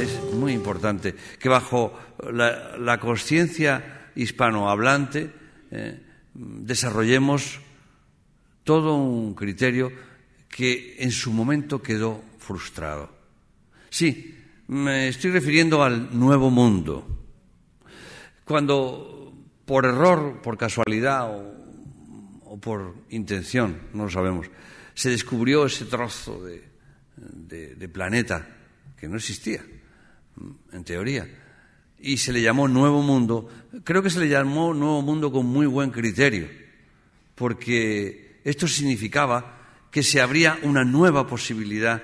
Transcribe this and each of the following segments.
es muy importante que bajo la, conciencia hispanohablante eh, desarrollemos todo un criterio que en su momento quedó frustrado. Sí, me estoy refiriendo al nuevo mundo. Cuando por error, por casualidad o, por intención, no lo sabemos, se descubrió ese trozo de planeta que no existía, en teoría. Y se le llamó Nuevo Mundo. Creo que se le llamó Nuevo Mundo con muy buen criterio, porque esto significaba que se abría una nueva posibilidad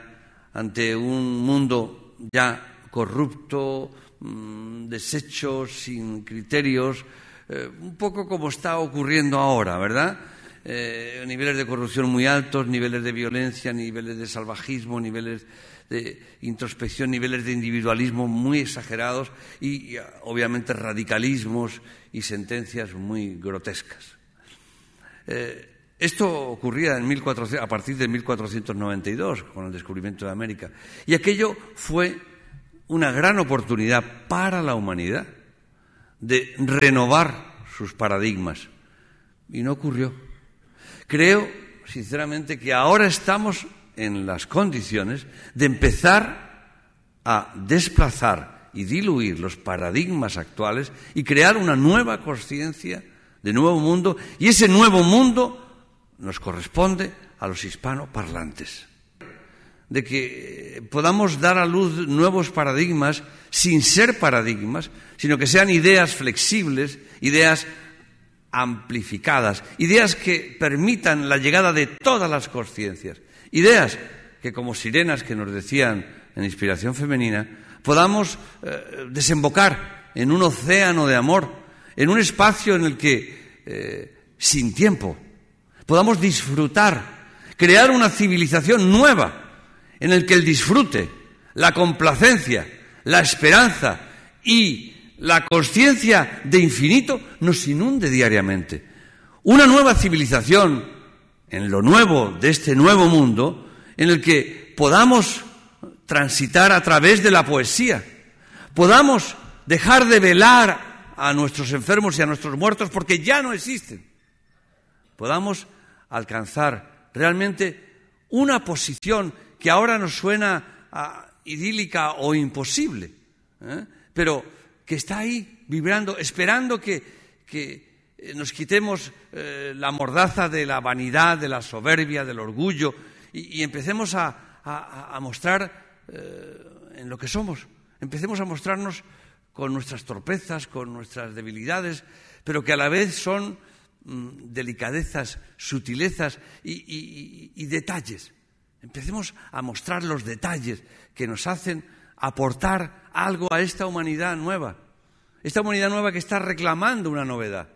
ante un mundo ya corrupto, mm, deshecho, sin criterios, eh, un poco como está ocurriendo ahora, ¿verdad? Eh, niveles de corrupción muy altos, niveles de violencia, niveles de salvajismo, niveles de introspección, niveles de individualismo muy exagerados y, obviamente radicalismos y sentencias muy grotescas. Eh, esto ocurría en a partir de 1492, con el descubrimiento de América, y aquello fue una gran oportunidad para la humanidad de renovar sus paradigmas. Y no ocurrió. Creo, sinceramente, que ahora estamos en las condiciones de empezar a desplazar y diluir los paradigmas actuales y crear una nueva conciencia de nuevo mundo. Y ese nuevo mundo nos corresponde a los hispanoparlantes. De que eh, podamos dar a luz nuevos paradigmas sin ser paradigmas, sino que sean ideas flexibles, ideas amplificadas, ideas que permitan la llegada de todas las conciencias, Ideas que como sirenas que nos decían en inspiración femenina, podamos eh, desembocar en un océano de amor, en un espacio en el que, eh, sin tiempo, podamos disfrutar, crear una civilización nueva, en el que el disfrute, la complacencia, la esperanza y la conciencia de infinito nos inunde diariamente. Una nueva civilización en lo nuevo de este nuevo mundo, en el que podamos transitar a través de la poesía, podamos dejar de velar a nuestros enfermos y a nuestros muertos porque ya no existen, podamos alcanzar realmente una posición que ahora nos suena idílica o imposible, ¿eh? pero que está ahí vibrando, esperando que, que, eh, nos quitemos eh, la mordaza de la vanidad, de la soberbia, del orgullo y, empecemos a, mostrar eh, en lo que somos. Empecemos a mostrarnos con nuestras torpezas, con nuestras debilidades, pero que a la vez son mm, delicadezas, sutilezas y detalles. Empecemos a mostrar los detalles que nos hacen aportar algo a esta humanidad nueva. Esta humanidad nueva que está reclamando una novedad.